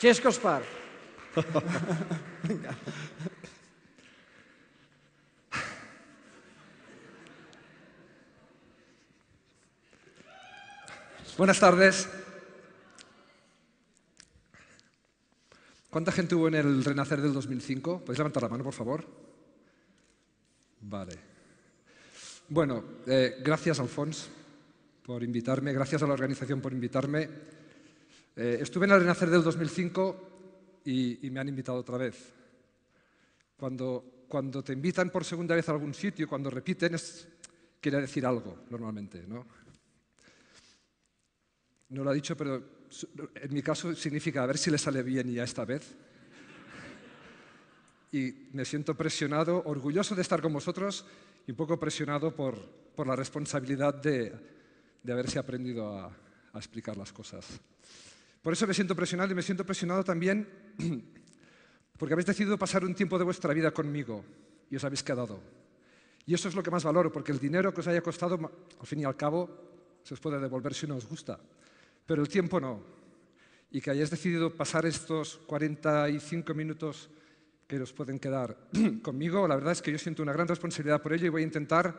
Chesco Spar. Buenas tardes. ¿Cuánta gente hubo en el renacer del 2005? ¿Podéis levantar la mano, por favor? Vale. Bueno, eh, gracias, Alfons, por invitarme. Gracias a la organización por invitarme. Eh, estuve en el Renacer del 2005 y, me han invitado otra vez. Cuando, te invitan por segunda vez a algún sitio, cuando repiten, quiere decir algo normalmente, ¿no? No lo ha dicho, pero en mi caso significa a ver si le sale bien ya esta vez. Y me siento presionado, orgulloso de estar con vosotros y un poco presionado por, la responsabilidad de, haberse aprendido a explicar las cosas. Por eso me siento presionado y me siento presionado también porque habéis decidido pasar un tiempo de vuestra vida conmigo y os habéis quedado. Y eso es lo que más valoro, porque el dinero que os haya costado, al fin y al cabo, se os puede devolver si no os gusta, pero el tiempo no. Y que hayáis decidido pasar estos 45 minutos que os pueden quedar conmigo, la verdad es que yo siento una gran responsabilidad por ello y voy a intentar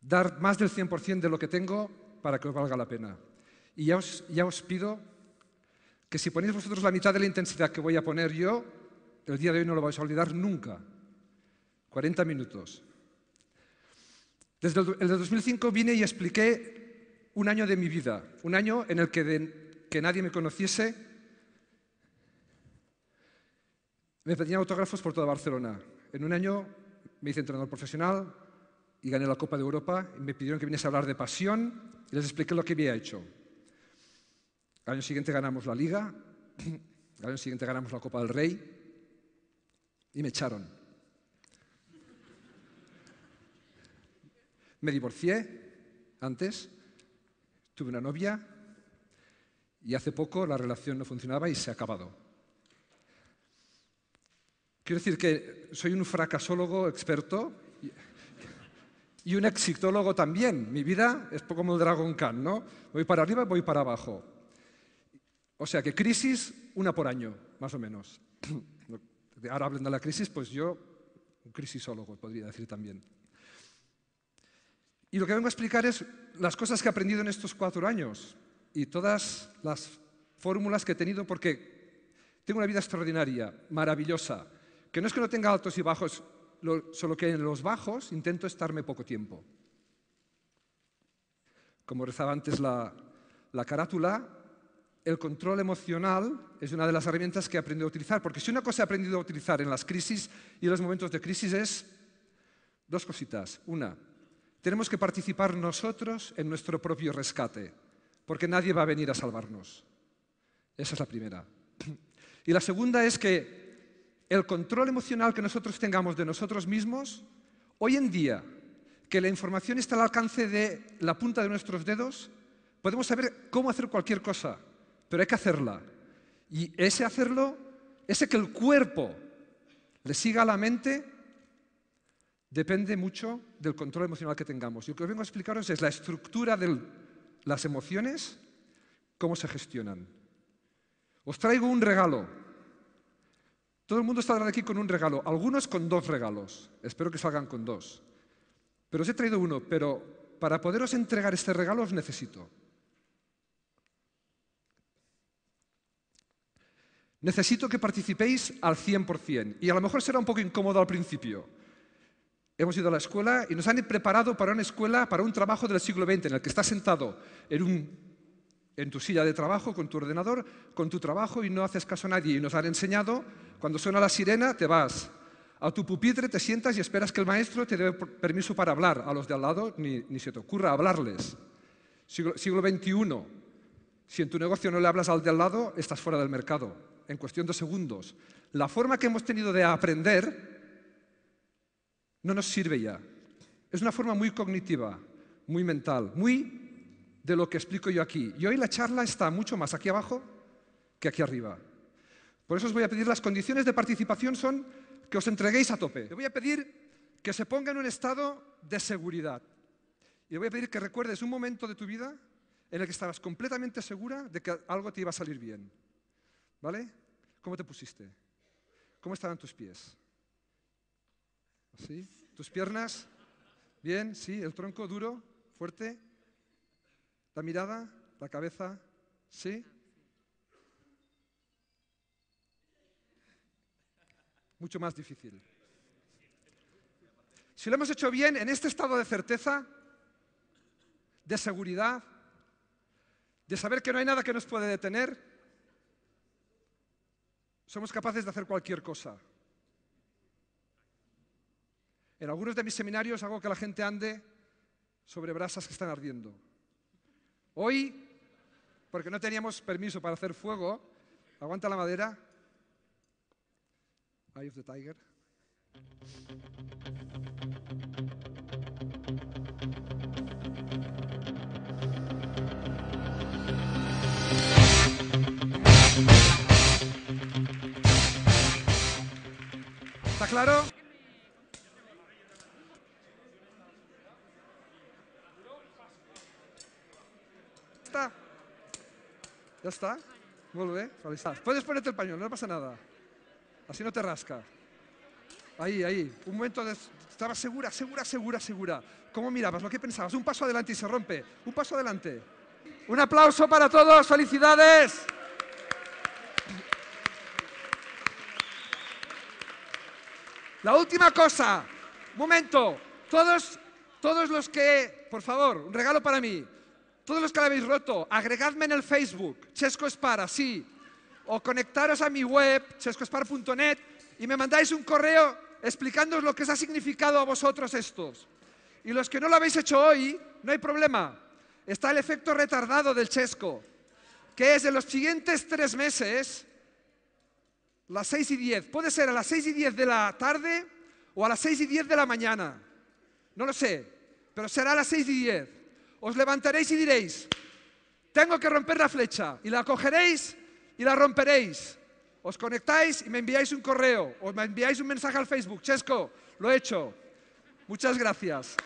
dar más del 100% de lo que tengo para que os valga la pena. Y ya os, pido que si ponéis vosotros la mitad de la intensidad que voy a poner yo, el día de hoy no lo vais a olvidar nunca. 40 minutos. Desde el, 2005 vine y expliqué un año de mi vida, un año en el que, que nadie me conociese. Me pedían autógrafos por toda Barcelona. En un año me hice entrenador profesional y gané la Copa de Europa y me pidieron que viniese a hablar de pasión y les expliqué lo que había hecho. Al año siguiente ganamos la liga, al año siguiente ganamos la Copa del Rey y me echaron. Me divorcié antes, tuve una novia y hace poco la relación no funcionaba y se ha acabado. Quiero decir que soy un fracasólogo experto y un exitólogo también. Mi vida es como el Dragon Khan, ¿no? Voy para arriba, voy para abajo. O sea que crisis, una por año, más o menos. Ahora hablan de la crisis, pues yo, un crisisólogo podría decir también. Y lo que vengo a explicar es las cosas que he aprendido en estos cuatro años y todas las fórmulas que he tenido porque tengo una vida extraordinaria, maravillosa, que no es que no tenga altos y bajos, solo que en los bajos intento estarme poco tiempo. Como rezaba antes la carátula, el control emocional es una de las herramientas que he aprendido a utilizar, porque si una cosa he aprendido a utilizar en las crisis y en los momentos de crisis es dos cositas. Una, tenemos que participar nosotros en nuestro propio rescate, porque nadie va a venir a salvarnos. Esa es la primera. Y la segunda es que el control emocional que nosotros tengamos de nosotros mismos, hoy en día, que la información está al alcance de la punta de nuestros dedos, podemos saber cómo hacer cualquier cosa pero hay que hacerla. Y ese hacerlo, ese que el cuerpo le siga a la mente, depende mucho del control emocional que tengamos. Y lo que os vengo a explicaros es la estructura de las emociones, cómo se gestionan. Os traigo un regalo. Todo el mundo está aquí con un regalo, algunos con dos regalos. Espero que salgan con dos. Pero os he traído uno, pero para poderos entregar este regalo os necesito. Necesito que participéis al 100%. Y a lo mejor será un poco incómodo al principio. Hemos ido a la escuela y nos han preparado para una escuela, para un trabajo del siglo XX, en el que estás sentado en, tu silla de trabajo, con tu ordenador, con tu trabajo y no haces caso a nadie. Y nos han enseñado, cuando suena la sirena, te vas a tu pupitre, te sientas y esperas que el maestro te dé permiso para hablar. A los de al lado ni, se te ocurra hablarles. siglo XXI, si en tu negocio no le hablas al de al lado, estás fuera del mercado en cuestión de segundos. La forma que hemos tenido de aprender no nos sirve ya. Es una forma muy cognitiva, muy mental, muy de lo que explico yo aquí. Y hoy la charla está mucho más aquí abajo que aquí arriba. Por eso os voy a pedir, las condiciones de participación son que os entreguéis a tope. Te voy a pedir que se ponga en un estado de seguridad. Y le voy a pedir que recuerdes un momento de tu vida en el que estabas completamente segura de que algo te iba a salir bien. ¿Vale? ¿Cómo te pusiste? ¿Cómo estaban tus pies? ¿Sí? ¿Tus piernas? Bien, sí, el tronco duro, fuerte. La mirada, la cabeza, ¿sí? Mucho más difícil. Si lo hemos hecho bien en este estado de certeza, de seguridad, de saber que no hay nada que nos puede detener, somos capaces de hacer cualquier cosa. En algunos de mis seminarios hago que la gente ande sobre brasas que están ardiendo. Hoy, porque no teníamos permiso para hacer fuego, aguanta la madera. Eye of the Tiger. ¿Está claro? Está. Ya está. Vuelve, Puedes ponerte el pañuelo, no pasa nada. Así no te rasca. Ahí, ahí. Un momento de... Estaba segura, segura, segura, segura. ¿Cómo mirabas? ¿Lo que pensabas? Un paso adelante y se rompe. Un paso adelante. Un aplauso para todos. ¡Felicidades! La última cosa, momento, todos, todos los que, por favor, un regalo para mí, todos los que lo habéis roto, agregadme en el Facebook, Chesco Espara, sí, o conectaros a mi web, chescoespar.net, y me mandáis un correo explicándoos lo que os ha significado a vosotros estos. Y los que no lo habéis hecho hoy, no hay problema. Está el efecto retardado del Chesco, que es de los siguientes tres meses las 6 y 10. Puede ser a las 6 y 10 de la tarde o a las 6 y 10 de la mañana. No lo sé, pero será a las 6 y 10. Os levantaréis y diréis, tengo que romper la flecha. Y la cogeréis y la romperéis. Os conectáis y me enviáis un correo o me enviáis un mensaje al Facebook. Chesco, lo he hecho. Muchas gracias.